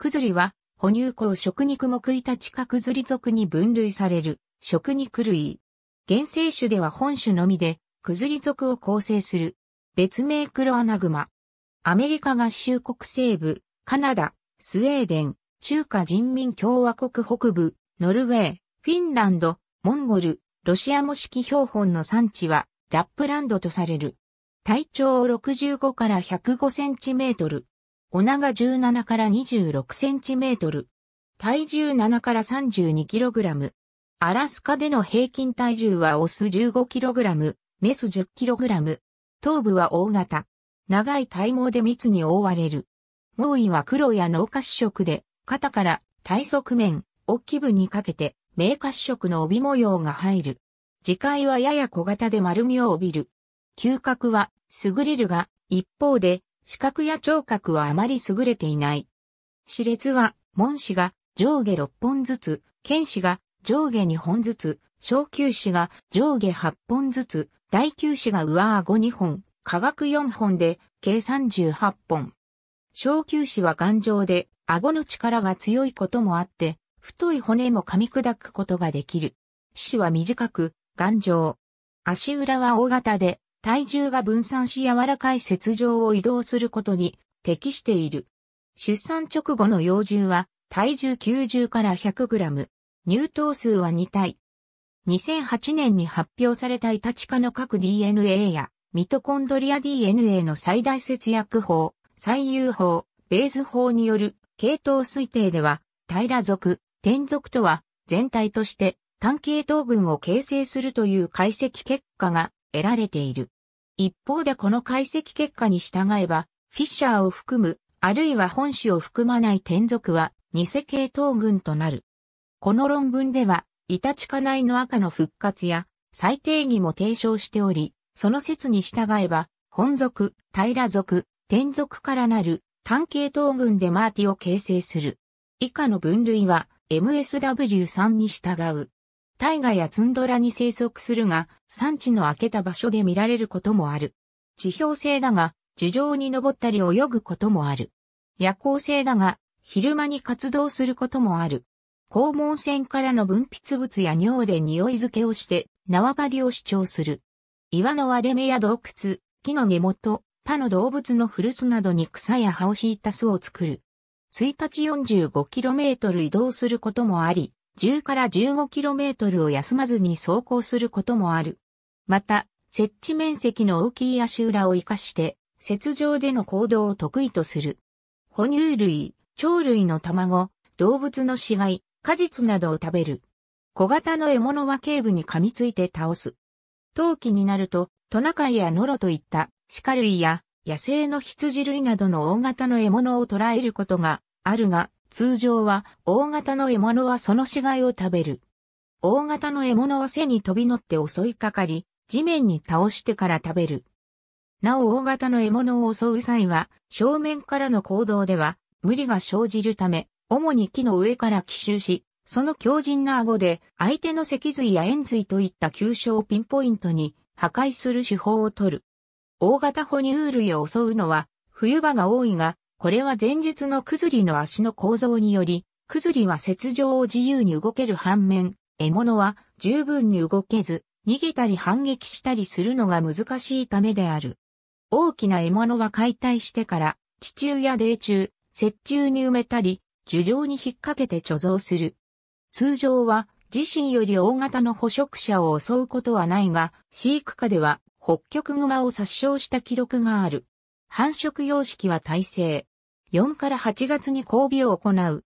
クズリは、哺乳口食肉目いたちかクズリ属に分類される、食肉類。原生種では本種のみで、クズリ属を構成する。別名クロアナグマ。アメリカ合衆国西部、カナダ、スウェーデン、中華人民共和国北部、ノルウェー、フィンランド、モンゴル、ロシア模式標本の産地は、ラップランドとされる。体長65から105センチメートル。お長17から26センチメートル。体重7から32キログラム。アラスカでの平均体重はオス15キログラム、メス10キログラム。頭部は大型。長い体毛で密に覆われる。毛衣は黒や脳褐色で、肩から体側面、大き部にかけて、明褐色の帯模様が入る。次回はやや小型で丸みを帯びる。嗅覚は優れるが、一方で視覚や聴覚はあまり優れていない。歯列は、門歯が上下6本ずつ、剣歯が上下2本ずつ、小球歯が上下8本ずつ、大球歯が上顎2本、下顎4本で、計38本。小球歯は頑丈で、顎の力が強いこともあって、太い骨も噛み砕くことができる。歯は短く、頑丈。足裏は大型で、体重が分散し柔らかい雪上を移動することに適している。出産直後の幼獣は体重90から 100g、乳頭数は2体。2008年に発表されたイタチ科の各 DNA やミトコンドリア DNA の最大節約法、最優法、ベース法による系統推定では、平属、天属とは全体として単系統群を形成するという解析結果が得られている。一方でこの解析結果に従えば、フィッシャーを含む、あるいは本種を含まない天族は、偽系統群となる。この論文では、イタチカナイの赤の復活や、再定義も提唱しており、その説に従えば、本族、平族、天族からなる、単系統群でマーティを形成する。以下の分類は、MSW3 に従う。大河やツンドラに生息するが、産地の開けた場所で見られることもある。地表性だが、樹上に登ったり泳ぐこともある。夜行性だが、昼間に活動することもある。肛門腺からの分泌物や尿で匂い付けをして縄張りを主張する。岩の割れ目や洞窟、木の根元、他の動物の古巣などに草や葉を敷いた巣を作る。1日 45km 移動することもあり、10から 15km を休まずに走行することもある。また、設置面積の大きい足裏を活かして、雪上での行動を得意とする。哺乳類、鳥類の卵、動物の死骸、果実などを食べる。小型の獲物は頸部に噛みついて倒す。冬季になると、トナカイやノロといった鹿類や野生の羊類などの大型の獲物を捕らえることがあるが、通常は大型の獲物はその死骸を食べる。大型の獲物は背に飛び乗って襲いかかり、地面に倒してから食べる。なお大型の獲物を襲う際は、正面からの行動では、無理が生じるため、主に木の上から奇襲し、その強靭な顎で相手の脊髄や円髄といった急所をピンポイントに破壊する手法を取る。大型哺乳類を襲うのは冬場が多いが、これは前述のクズリの足の構造により、クズリは雪上を自由に動ける反面、獲物は十分に動けず、逃げたり反撃したりするのが難しいためである。大きな獲物は解体してから、地中や泥中、雪中に埋めたり、樹上に引っ掛けて貯蔵する。通常は自身より大型の捕食者を襲うことはないが、飼育下では北極熊を殺傷した記録がある。繁殖様式は耐性、4から8月に交尾を行う。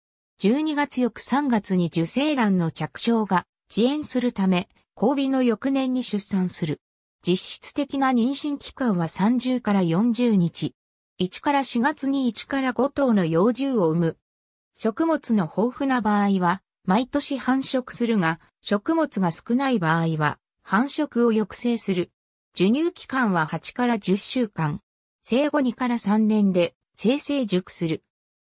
12月翌3月に受精卵の着床が遅延するため、交尾の翌年に出産する。実質的な妊娠期間は30から40日。1から4月に1から5頭の幼獣を産む。食物の豊富な場合は、毎年繁殖するが、食物が少ない場合は、繁殖を抑制する。授乳期間は8から10週間。生後2から3年で、生成熟する。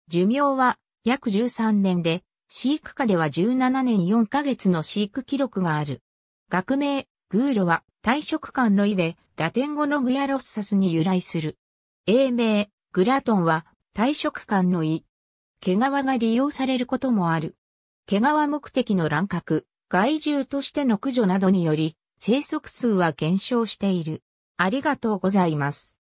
寿命は約13年で、飼育下では17年4ヶ月の飼育記録がある。学名、グーロは退職官の意で、ラテン語のグヤロッサスに由来する。英名、グラトンは退職官の意。毛皮が利用されることもある。毛皮目的の乱獲、害獣としての駆除などにより、生息数は減少している。ありがとうございます。